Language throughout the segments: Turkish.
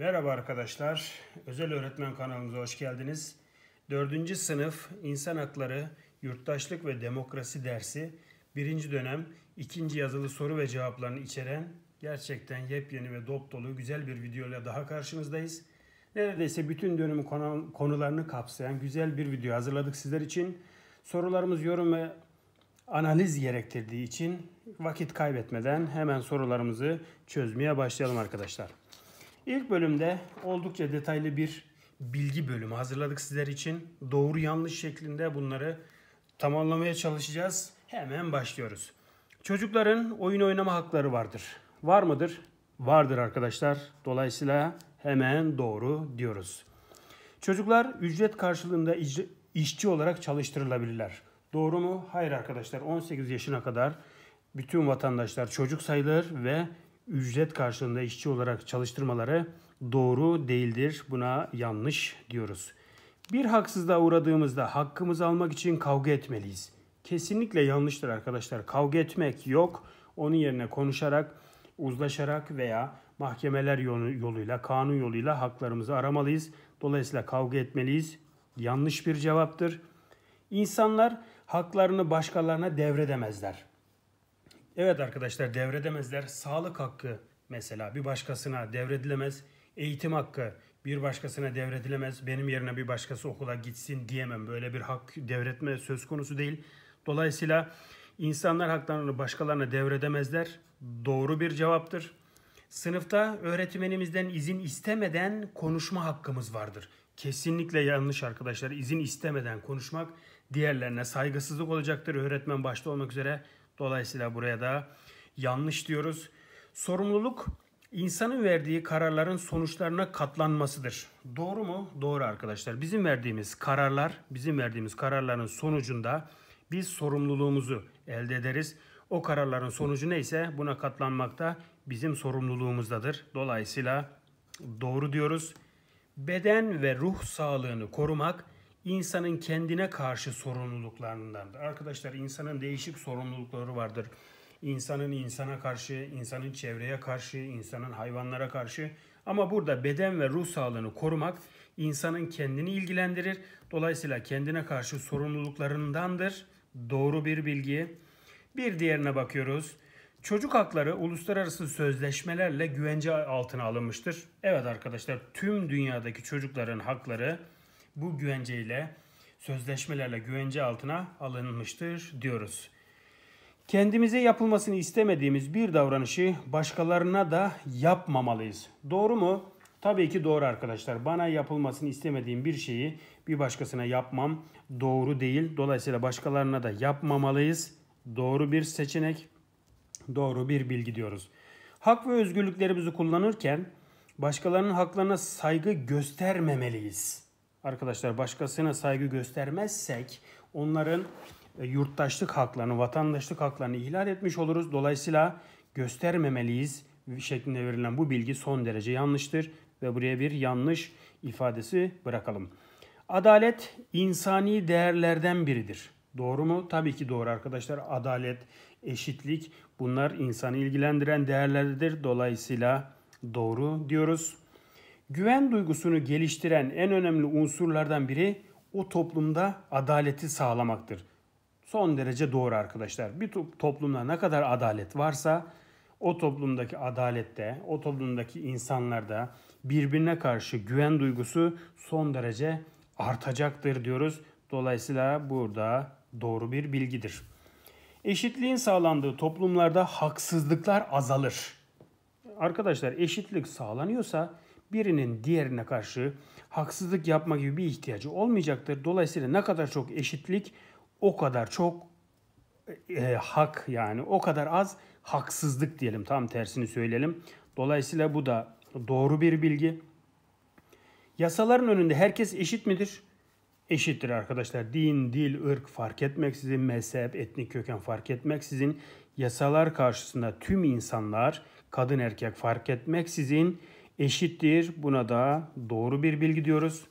Merhaba arkadaşlar. Özel Öğretmen kanalımıza hoş geldiniz. 4. sınıf İnsan Hakları, Yurttaşlık ve Demokrasi dersi 1. dönem 2. yazılı soru ve cevaplarını içeren gerçekten yepyeni ve dop dolu güzel bir videoyla daha karşınızdayız. Neredeyse bütün dönemin konularını kapsayan güzel bir video hazırladık sizler için. Sorularımız yorum ve analiz gerektirdiği için vakit kaybetmeden hemen sorularımızı çözmeye başlayalım arkadaşlar. İlk bölümde oldukça detaylı bir bilgi bölümü hazırladık sizler için. Doğru yanlış şeklinde bunları tamamlamaya çalışacağız. Hemen başlıyoruz. Çocukların oyun oynama hakları vardır. Var mıdır? Vardır arkadaşlar. Dolayısıyla hemen doğru diyoruz. Çocuklar ücret karşılığında işçi olarak çalıştırılabilirler. Doğru mu? Hayır arkadaşlar. 18 yaşına kadar bütün vatandaşlar çocuk sayılır ve ücret karşılığında işçi olarak çalıştırmaları doğru değildir. Buna yanlış diyoruz. Bir haksızlığa uğradığımızda hakkımızı almak için kavga etmeliyiz. Kesinlikle yanlıştır arkadaşlar. Kavga etmek yok. Onun yerine konuşarak, uzlaşarak veya mahkemeler yoluyla, kanun yoluyla haklarımızı aramalıyız. Dolayısıyla kavga etmeliyiz. Yanlış bir cevaptır. İnsanlar haklarını başkalarına devredemezler. Evet arkadaşlar devredemezler. Sağlık hakkı mesela bir başkasına devredilemez. Eğitim hakkı bir başkasına devredilemez. Benim yerine bir başkası okula gitsin diyemem. Böyle bir hak devretme söz konusu değil. Dolayısıyla insanlar haklarını başkalarına devredemezler. Doğru bir cevaptır. Sınıfta öğretmenimizden izin istemeden konuşma hakkımız vardır. Kesinlikle yanlış arkadaşlar. İzin istemeden konuşmak diğerlerine saygısızlık olacaktır. Öğretmen başta olmak üzere Dolayısıyla buraya da yanlış diyoruz. Sorumluluk insanın verdiği kararların sonuçlarına katlanmasıdır. Doğru mu? Doğru arkadaşlar. Bizim verdiğimiz kararlar, bizim verdiğimiz kararların sonucunda biz sorumluluğumuzu elde ederiz. O kararların sonucu neyse buna katlanmak da bizim sorumluluğumuzdadır. Dolayısıyla doğru diyoruz. Beden ve ruh sağlığını korumak insanın kendine karşı sorumluluklarındandır Arkadaşlar insanın değişik sorumlulukları vardır. İnsanın insana karşı, insanın çevreye karşı, insanın hayvanlara karşı. Ama burada beden ve ruh sağlığını korumak insanın kendini ilgilendirir. Dolayısıyla kendine karşı sorumluluklarındandır. Doğru bir bilgi. Bir diğerine bakıyoruz. Çocuk hakları uluslararası sözleşmelerle güvence altına alınmıştır. Evet arkadaşlar tüm dünyadaki çocukların hakları bu güvenceyle sözleşmelerle güvence altına alınmıştır diyoruz. Kendimize yapılmasını istemediğimiz bir davranışı başkalarına da yapmamalıyız. Doğru mu? Tabii ki doğru arkadaşlar. Bana yapılmasını istemediğim bir şeyi bir başkasına yapmam doğru değil. Dolayısıyla başkalarına da yapmamalıyız. Doğru bir seçenek, doğru bir bilgi diyoruz. Hak ve özgürlüklerimizi kullanırken başkalarının haklarına saygı göstermemeliyiz arkadaşlar başkasına saygı göstermezsek onların e, yurttaşlık haklarını, vatandaşlık haklarını ihlal etmiş oluruz. Dolayısıyla göstermemeliyiz şeklinde verilen bu bilgi son derece yanlıştır ve buraya bir yanlış ifadesi bırakalım. Adalet insani değerlerden biridir. Doğru mu? Tabii ki doğru arkadaşlar. Adalet, eşitlik bunlar insanı ilgilendiren değerlerdir. Dolayısıyla doğru diyoruz. Güven duygusunu geliştiren en önemli unsurlardan biri o toplumda adaleti sağlamaktır. Son derece doğru arkadaşlar. Bir toplumda ne kadar adalet varsa o toplumdaki adalette, o toplumdaki insanlarda birbirine karşı güven duygusu son derece artacaktır diyoruz. Dolayısıyla burada doğru bir bilgidir. Eşitliğin sağlandığı toplumlarda haksızlıklar azalır. Arkadaşlar eşitlik sağlanıyorsa birinin diğerine karşı haksızlık yapma gibi bir ihtiyacı olmayacaktır. Dolayısıyla ne kadar çok eşitlik o kadar çok e, hak yani o kadar az haksızlık diyelim tam tersini söyleyelim. Dolayısıyla bu da doğru bir bilgi. Yasaların önünde herkes eşit midir? Eşittir arkadaşlar. Din, dil, ırk fark etmeksizin, mezhep, etnik köken fark etmeksizin yasalar karşısında tüm insanlar kadın erkek fark etmeksizin eşittir. Buna da doğru bir bilgi diyoruz.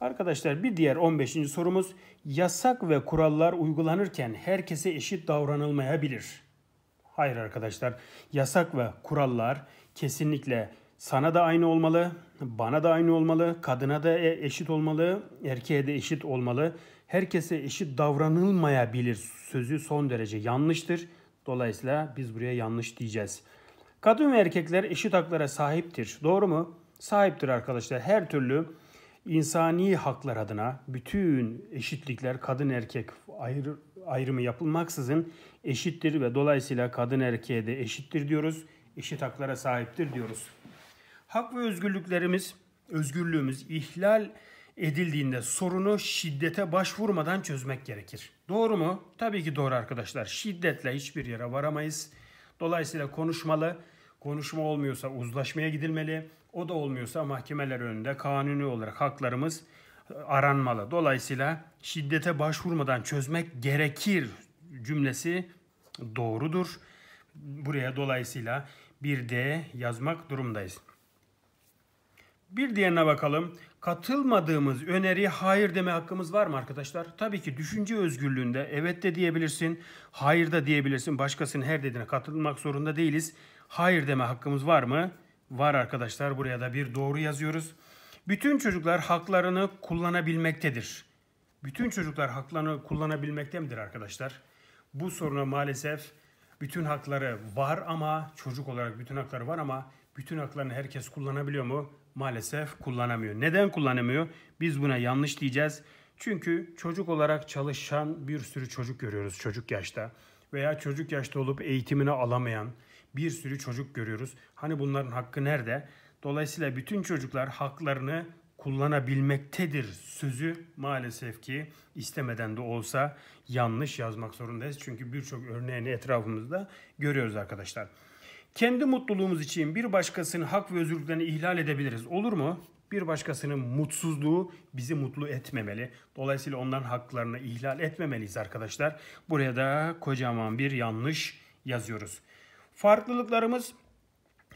Arkadaşlar bir diğer 15. sorumuz yasak ve kurallar uygulanırken herkese eşit davranılmayabilir. Hayır arkadaşlar yasak ve kurallar kesinlikle sana da aynı olmalı, bana da aynı olmalı, kadına da e, eşit olmalı, erkeğe de eşit olmalı. Herkese eşit davranılmayabilir sözü son derece yanlıştır. Dolayısıyla biz buraya yanlış diyeceğiz. Kadın ve erkekler eşit haklara sahiptir. Doğru mu? Sahiptir arkadaşlar. Her türlü insani haklar adına bütün eşitlikler kadın erkek ayrı, ayrımı yapılmaksızın eşittir ve dolayısıyla kadın erkeğe de eşittir diyoruz. Eşit haklara sahiptir diyoruz. Hak ve özgürlüklerimiz, özgürlüğümüz ihlal edildiğinde sorunu şiddete başvurmadan çözmek gerekir. Doğru mu? Tabii ki doğru arkadaşlar. Şiddetle hiçbir yere varamayız. Dolayısıyla konuşmalı, konuşma olmuyorsa uzlaşmaya gidilmeli, o da olmuyorsa mahkemeler önünde kanuni olarak haklarımız e, aranmalı. Dolayısıyla şiddete başvurmadan çözmek gerekir cümlesi doğrudur. Buraya dolayısıyla bir D yazmak durumdayız. Bir diğerine bakalım. Katılmadığımız öneriye hayır deme hakkımız var mı arkadaşlar? Tabii ki düşünce özgürlüğünde evet de diyebilirsin, hayır da diyebilirsin. Başkasının her dediğine katılmak zorunda değiliz. Hayır deme hakkımız var mı? Var arkadaşlar. Buraya da bir doğru yazıyoruz. Bütün çocuklar haklarını kullanabilmektedir. Bütün çocuklar haklarını kullanabilmekte midir arkadaşlar? Bu soruna maalesef bütün hakları var ama çocuk olarak bütün hakları var ama bütün haklarını herkes kullanabiliyor mu? maalesef kullanamıyor. Neden kullanamıyor? Biz buna yanlış diyeceğiz. Çünkü çocuk olarak çalışan bir sürü çocuk görüyoruz çocuk yaşta veya çocuk yaşta olup eğitimini alamayan bir sürü çocuk görüyoruz. Hani bunların hakkı nerede? Dolayısıyla bütün çocuklar haklarını kullanabilmektedir sözü maalesef ki istemeden de olsa yanlış yazmak zorundayız. Çünkü birçok örneğini etrafımızda görüyoruz arkadaşlar. Kendi mutluluğumuz için bir başkasının hak ve özgürlüklerini ihlal edebiliriz. Olur mu? Bir başkasının mutsuzluğu bizi mutlu etmemeli. Dolayısıyla onların haklarını ihlal etmemeliyiz arkadaşlar. Buraya da kocaman bir yanlış yazıyoruz. Farklılıklarımız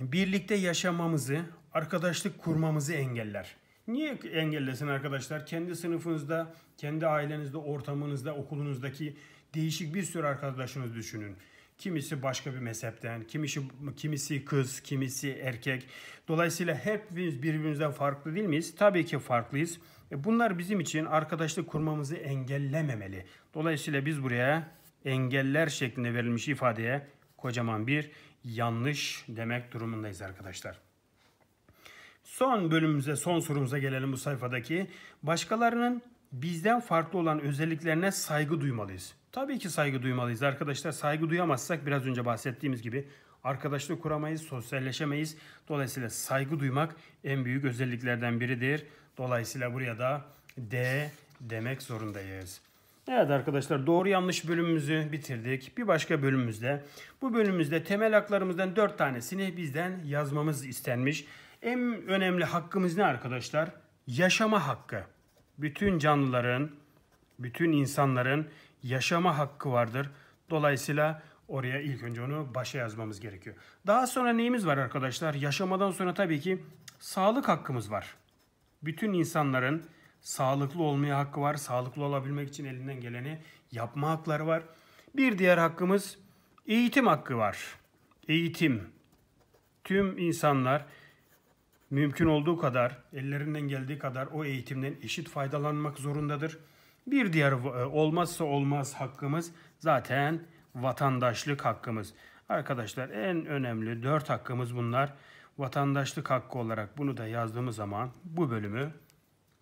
birlikte yaşamamızı, arkadaşlık kurmamızı engeller. Niye engellesin arkadaşlar? Kendi sınıfınızda, kendi ailenizde, ortamınızda, okulunuzdaki değişik bir sürü arkadaşınız düşünün. Kimisi başka bir mezhepten, kimisi kimisi kız, kimisi erkek. Dolayısıyla hepimiz birbirimizden farklı değil miyiz? Tabii ki farklıyız. E, bunlar bizim için arkadaşlık kurmamızı engellememeli. Dolayısıyla biz buraya engeller şeklinde verilmiş ifadeye kocaman bir yanlış demek durumundayız arkadaşlar. Son bölümümüze, son sorumuza gelelim bu sayfadaki. Başkalarının bizden farklı olan özelliklerine saygı duymalıyız. Tabii ki saygı duymalıyız arkadaşlar. Saygı duyamazsak biraz önce bahsettiğimiz gibi arkadaşlık kuramayız, sosyalleşemeyiz. Dolayısıyla saygı duymak en büyük özelliklerden biridir. Dolayısıyla buraya da D demek zorundayız. Evet arkadaşlar doğru yanlış bölümümüzü bitirdik. Bir başka bölümümüzde bu bölümümüzde temel haklarımızdan 4 tanesini bizden yazmamız istenmiş. En önemli hakkımız ne arkadaşlar? Yaşama hakkı bütün canlıların, bütün insanların yaşama hakkı vardır. Dolayısıyla oraya ilk önce onu başa yazmamız gerekiyor. Daha sonra neyimiz var arkadaşlar? Yaşamadan sonra tabii ki sağlık hakkımız var. Bütün insanların sağlıklı olmaya hakkı var. Sağlıklı olabilmek için elinden geleni yapma hakları var. Bir diğer hakkımız eğitim hakkı var. Eğitim. Tüm insanlar mümkün olduğu kadar, ellerinden geldiği kadar o eğitimden eşit faydalanmak zorundadır. Bir diğer e, olmazsa olmaz hakkımız zaten vatandaşlık hakkımız. Arkadaşlar en önemli dört hakkımız bunlar. Vatandaşlık hakkı olarak bunu da yazdığımız zaman bu bölümü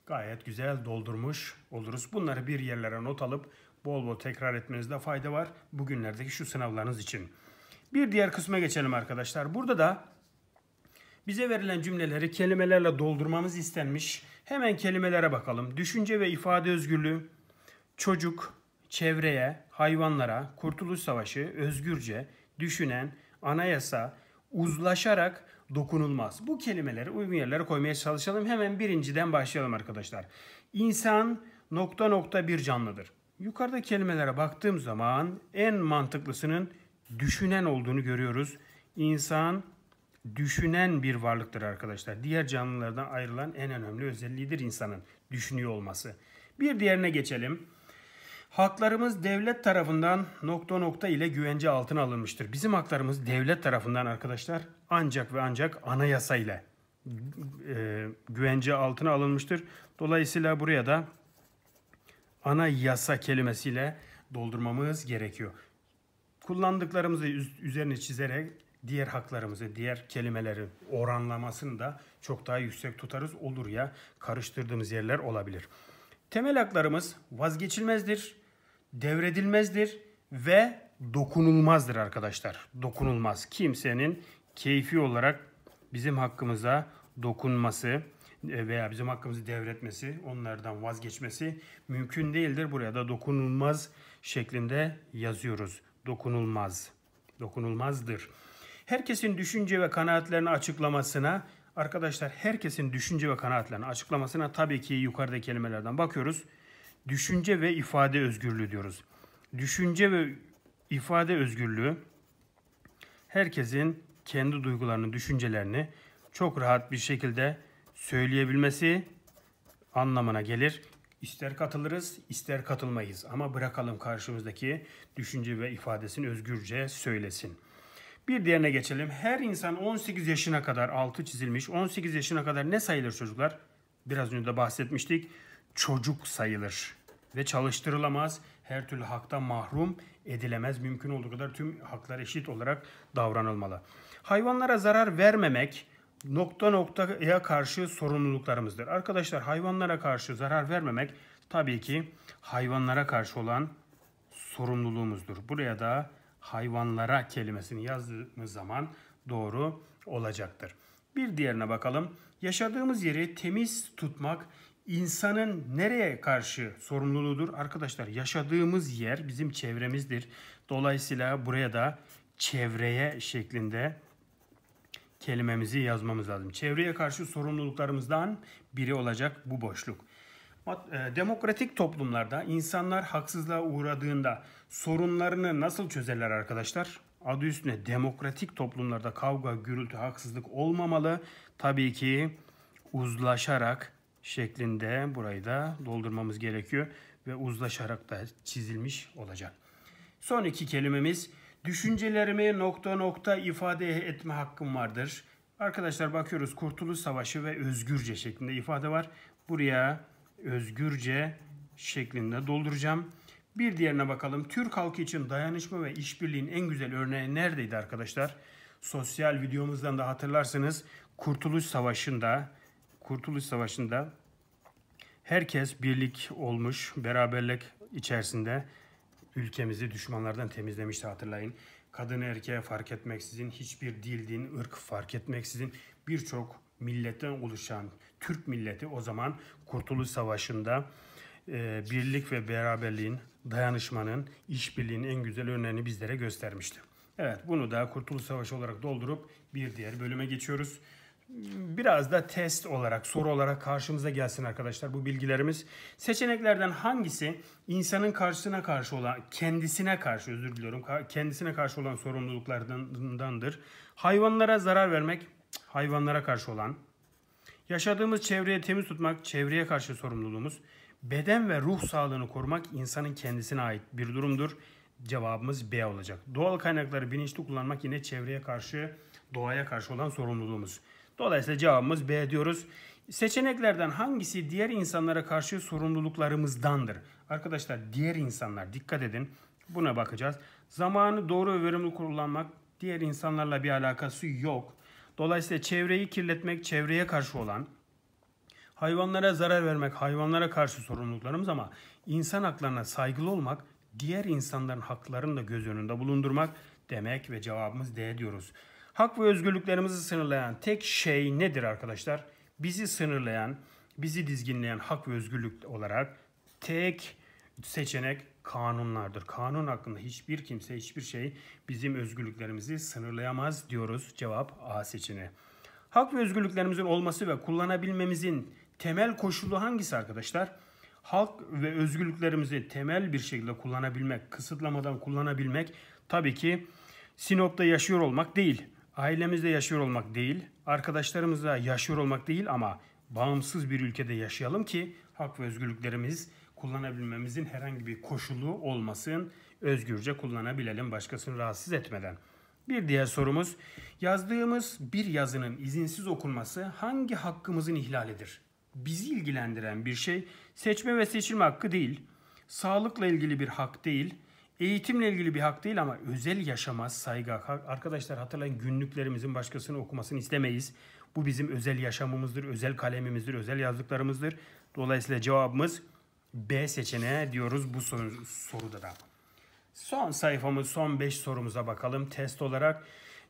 gayet güzel doldurmuş oluruz. Bunları bir yerlere not alıp bol bol tekrar etmenizde fayda var bugünlerdeki şu sınavlarınız için. Bir diğer kısma geçelim arkadaşlar. Burada da bize verilen cümleleri kelimelerle doldurmamız istenmiş. Hemen kelimelere bakalım. Düşünce ve ifade özgürlüğü, çocuk, çevreye, hayvanlara, kurtuluş savaşı, özgürce, düşünen, anayasa, uzlaşarak, dokunulmaz. Bu kelimeleri uygun yerlere koymaya çalışalım. Hemen birinciden başlayalım arkadaşlar. İnsan nokta nokta bir canlıdır. Yukarıda kelimelere baktığım zaman en mantıklısının düşünen olduğunu görüyoruz. İnsan düşünen bir varlıktır arkadaşlar. Diğer canlılardan ayrılan en önemli özelliğidir insanın düşünüyor olması. Bir diğerine geçelim. Haklarımız devlet tarafından nokta nokta ile güvence altına alınmıştır. Bizim haklarımız devlet tarafından arkadaşlar ancak ve ancak anayasa ile e, güvence altına alınmıştır. Dolayısıyla buraya da anayasa kelimesiyle doldurmamız gerekiyor. Kullandıklarımızı üzerine çizerek diğer haklarımızı, diğer kelimeleri oranlamasını da çok daha yüksek tutarız olur ya karıştırdığımız yerler olabilir. Temel haklarımız vazgeçilmezdir, devredilmezdir ve dokunulmazdır arkadaşlar. Dokunulmaz. Kimsenin keyfi olarak bizim hakkımıza dokunması veya bizim hakkımızı devretmesi, onlardan vazgeçmesi mümkün değildir. Buraya da dokunulmaz şeklinde yazıyoruz. Dokunulmaz. Dokunulmazdır herkesin düşünce ve kanaatlerini açıklamasına arkadaşlar herkesin düşünce ve kanaatlerini açıklamasına tabii ki yukarıda kelimelerden bakıyoruz. Düşünce ve ifade özgürlüğü diyoruz. Düşünce ve ifade özgürlüğü herkesin kendi duygularını, düşüncelerini çok rahat bir şekilde söyleyebilmesi anlamına gelir. İster katılırız, ister katılmayız ama bırakalım karşımızdaki düşünce ve ifadesini özgürce söylesin. Bir diğerine geçelim. Her insan 18 yaşına kadar altı çizilmiş. 18 yaşına kadar ne sayılır çocuklar? Biraz önce de bahsetmiştik. Çocuk sayılır ve çalıştırılamaz. Her türlü hakta mahrum edilemez. Mümkün olduğu kadar tüm haklar eşit olarak davranılmalı. Hayvanlara zarar vermemek nokta noktaya karşı sorumluluklarımızdır. Arkadaşlar hayvanlara karşı zarar vermemek tabii ki hayvanlara karşı olan sorumluluğumuzdur. Buraya da hayvanlara kelimesini yazdığımız zaman doğru olacaktır. Bir diğerine bakalım. Yaşadığımız yeri temiz tutmak insanın nereye karşı sorumluluğudur? Arkadaşlar yaşadığımız yer bizim çevremizdir. Dolayısıyla buraya da çevreye şeklinde kelimemizi yazmamız lazım. Çevreye karşı sorumluluklarımızdan biri olacak bu boşluk. E, demokratik toplumlarda insanlar haksızlığa uğradığında sorunlarını nasıl çözerler arkadaşlar? Adı üstüne demokratik toplumlarda kavga, gürültü, haksızlık olmamalı. Tabii ki uzlaşarak şeklinde burayı da doldurmamız gerekiyor ve uzlaşarak da çizilmiş olacak. Son iki kelimemiz düşüncelerimi nokta nokta ifade etme hakkım vardır. Arkadaşlar bakıyoruz Kurtuluş Savaşı ve özgürce şeklinde ifade var. Buraya özgürce şeklinde dolduracağım. Bir diğerine bakalım. Türk halkı için dayanışma ve işbirliğin en güzel örneği neredeydi arkadaşlar? Sosyal videomuzdan da hatırlarsınız. Kurtuluş Savaşı'nda Kurtuluş Savaşı'nda herkes birlik olmuş, beraberlik içerisinde ülkemizi düşmanlardan temizlemişti hatırlayın. Kadın erkeğe fark etmeksizin, hiçbir dil, din, ırk fark etmeksizin birçok milletten oluşan Türk milleti o zaman Kurtuluş Savaşı'nda e, birlik ve beraberliğin, dayanışmanın, işbirliğinin en güzel örneğini bizlere göstermişti. Evet bunu da Kurtuluş Savaşı olarak doldurup bir diğer bölüme geçiyoruz. Biraz da test olarak, soru olarak karşımıza gelsin arkadaşlar bu bilgilerimiz. Seçeneklerden hangisi insanın karşısına karşı olan, kendisine karşı özür diliyorum, kendisine karşı olan sorumluluklardandır? Hayvanlara zarar vermek, hayvanlara karşı olan, Yaşadığımız çevreyi temiz tutmak, çevreye karşı sorumluluğumuz, beden ve ruh sağlığını korumak insanın kendisine ait bir durumdur. Cevabımız B olacak. Doğal kaynakları bilinçli kullanmak yine çevreye karşı, doğaya karşı olan sorumluluğumuz. Dolayısıyla cevabımız B diyoruz. Seçeneklerden hangisi diğer insanlara karşı sorumluluklarımızdandır? Arkadaşlar diğer insanlar dikkat edin. Buna bakacağız. Zamanı doğru ve verimli kullanmak diğer insanlarla bir alakası yok. Dolayısıyla çevreyi kirletmek çevreye karşı olan, hayvanlara zarar vermek hayvanlara karşı sorumluluklarımız ama insan haklarına saygılı olmak, diğer insanların haklarını da göz önünde bulundurmak demek ve cevabımız D diyoruz. Hak ve özgürlüklerimizi sınırlayan tek şey nedir arkadaşlar? Bizi sınırlayan, bizi dizginleyen hak ve özgürlük olarak tek seçenek kanunlardır. Kanun hakkında hiçbir kimse, hiçbir şey bizim özgürlüklerimizi sınırlayamaz diyoruz. Cevap A seçeneği. Hak ve özgürlüklerimizin olması ve kullanabilmemizin temel koşulu hangisi arkadaşlar? Halk ve özgürlüklerimizi temel bir şekilde kullanabilmek, kısıtlamadan kullanabilmek tabii ki Sinop'ta yaşıyor olmak değil, ailemizde yaşıyor olmak değil, arkadaşlarımızla yaşıyor olmak değil ama bağımsız bir ülkede yaşayalım ki hak ve özgürlüklerimiz kullanabilmemizin herhangi bir koşulu olmasın. Özgürce kullanabilelim başkasını rahatsız etmeden. Bir diğer sorumuz, yazdığımız bir yazının izinsiz okunması hangi hakkımızın ihlalidir? Bizi ilgilendiren bir şey seçme ve seçilme hakkı değil, sağlıkla ilgili bir hak değil, eğitimle ilgili bir hak değil ama özel yaşama saygı Arkadaşlar hatırlayın günlüklerimizin başkasını okumasını istemeyiz. Bu bizim özel yaşamımızdır, özel kalemimizdir, özel yazdıklarımızdır. Dolayısıyla cevabımız B seçeneği diyoruz bu soru, soruda da. Son sayfamız son 5 sorumuza bakalım test olarak.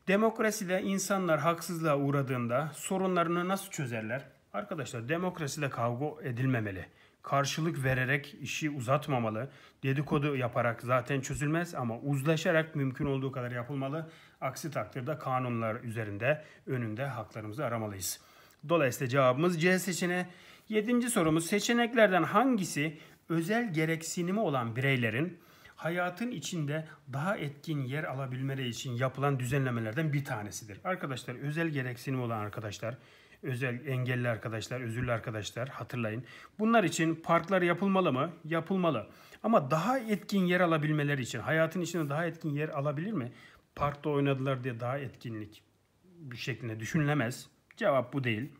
Demokraside insanlar haksızlığa uğradığında sorunlarını nasıl çözerler? Arkadaşlar demokraside kavga edilmemeli. Karşılık vererek işi uzatmamalı. Dedikodu yaparak zaten çözülmez ama uzlaşarak mümkün olduğu kadar yapılmalı. Aksi takdirde kanunlar üzerinde önünde haklarımızı aramalıyız. Dolayısıyla cevabımız C seçeneği. Yedinci sorumuz seçeneklerden hangisi özel gereksinimi olan bireylerin hayatın içinde daha etkin yer alabilmeleri için yapılan düzenlemelerden bir tanesidir. Arkadaşlar özel gereksinim olan arkadaşlar, özel engelli arkadaşlar, özürlü arkadaşlar hatırlayın. Bunlar için parklar yapılmalı mı? Yapılmalı. Ama daha etkin yer alabilmeleri için hayatın içinde daha etkin yer alabilir mi? Parkta oynadılar diye daha etkinlik bir şeklinde düşünülemez. Cevap bu değil.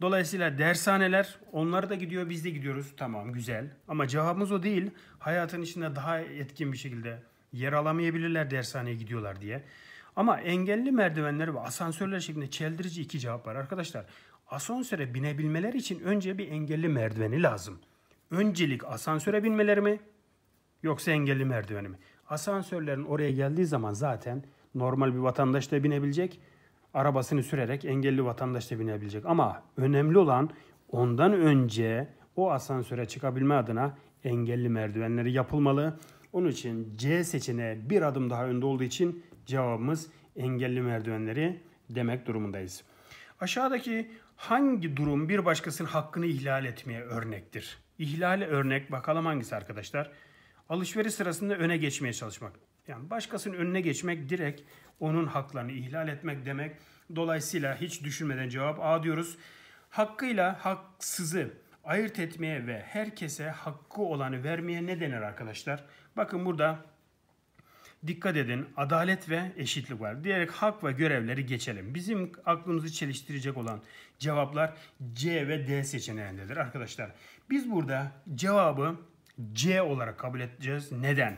Dolayısıyla dershaneler onlar da gidiyor biz de gidiyoruz. Tamam güzel ama cevabımız o değil. Hayatın içinde daha etkin bir şekilde yer alamayabilirler dershaneye gidiyorlar diye. Ama engelli merdivenleri ve asansörler şeklinde çeldirici iki cevap var arkadaşlar. Asansöre binebilmeler için önce bir engelli merdiveni lazım. Öncelik asansöre binmeleri mi yoksa engelli merdiveni mi? Asansörlerin oraya geldiği zaman zaten normal bir vatandaş da binebilecek arabasını sürerek engelli vatandaş da binebilecek. Ama önemli olan ondan önce o asansöre çıkabilme adına engelli merdivenleri yapılmalı. Onun için C seçeneği bir adım daha önde olduğu için cevabımız engelli merdivenleri demek durumundayız. Aşağıdaki hangi durum bir başkasının hakkını ihlal etmeye örnektir? İhlale örnek bakalım hangisi arkadaşlar? Alışveriş sırasında öne geçmeye çalışmak. Yani başkasının önüne geçmek direkt onun haklarını ihlal etmek demek. Dolayısıyla hiç düşünmeden cevap A diyoruz. Hakkıyla haksızı ayırt etmeye ve herkese hakkı olanı vermeye ne denir arkadaşlar? Bakın burada dikkat edin adalet ve eşitlik var. Diyerek hak ve görevleri geçelim. Bizim aklımızı çeliştirecek olan cevaplar C ve D seçeneğindedir arkadaşlar. Biz burada cevabı C olarak kabul edeceğiz. Neden?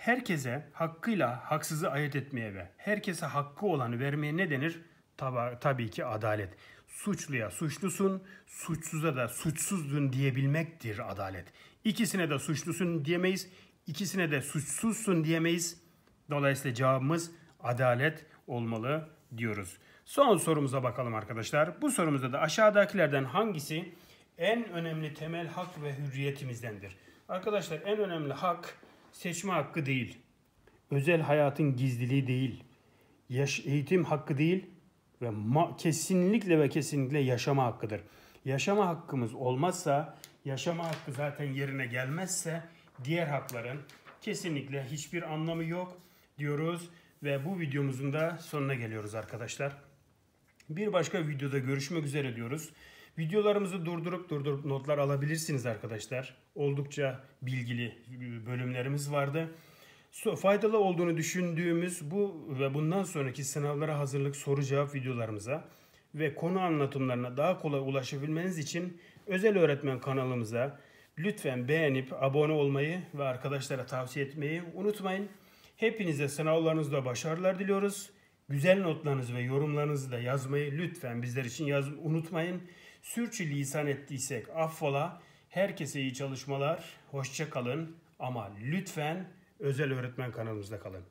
herkese hakkıyla haksızı ayırt etmeye ve herkese hakkı olanı vermeye ne denir? Taba, tabii ki adalet. Suçluya suçlusun, suçsuza da suçsuzdun diyebilmektir adalet. İkisine de suçlusun diyemeyiz, ikisine de suçsuzsun diyemeyiz. Dolayısıyla cevabımız adalet olmalı diyoruz. Son sorumuza bakalım arkadaşlar. Bu sorumuzda da aşağıdakilerden hangisi en önemli temel hak ve hürriyetimizdendir? Arkadaşlar en önemli hak seçme hakkı değil, özel hayatın gizliliği değil, yaş eğitim hakkı değil ve ma- kesinlikle ve kesinlikle yaşama hakkıdır. Yaşama hakkımız olmazsa, yaşama hakkı zaten yerine gelmezse diğer hakların kesinlikle hiçbir anlamı yok diyoruz ve bu videomuzun da sonuna geliyoruz arkadaşlar. Bir başka videoda görüşmek üzere diyoruz. Videolarımızı durdurup durdurup notlar alabilirsiniz arkadaşlar. Oldukça bilgili bölümlerimiz vardı. Faydalı olduğunu düşündüğümüz bu ve bundan sonraki sınavlara hazırlık soru cevap videolarımıza ve konu anlatımlarına daha kolay ulaşabilmeniz için özel öğretmen kanalımıza lütfen beğenip abone olmayı ve arkadaşlara tavsiye etmeyi unutmayın. Hepinize sınavlarınızda başarılar diliyoruz. Güzel notlarınızı ve yorumlarınızı da yazmayı lütfen bizler için yaz unutmayın. Sürçü lisan ettiysek affola. Herkese iyi çalışmalar. Hoşça kalın ama lütfen özel öğretmen kanalımızda kalın.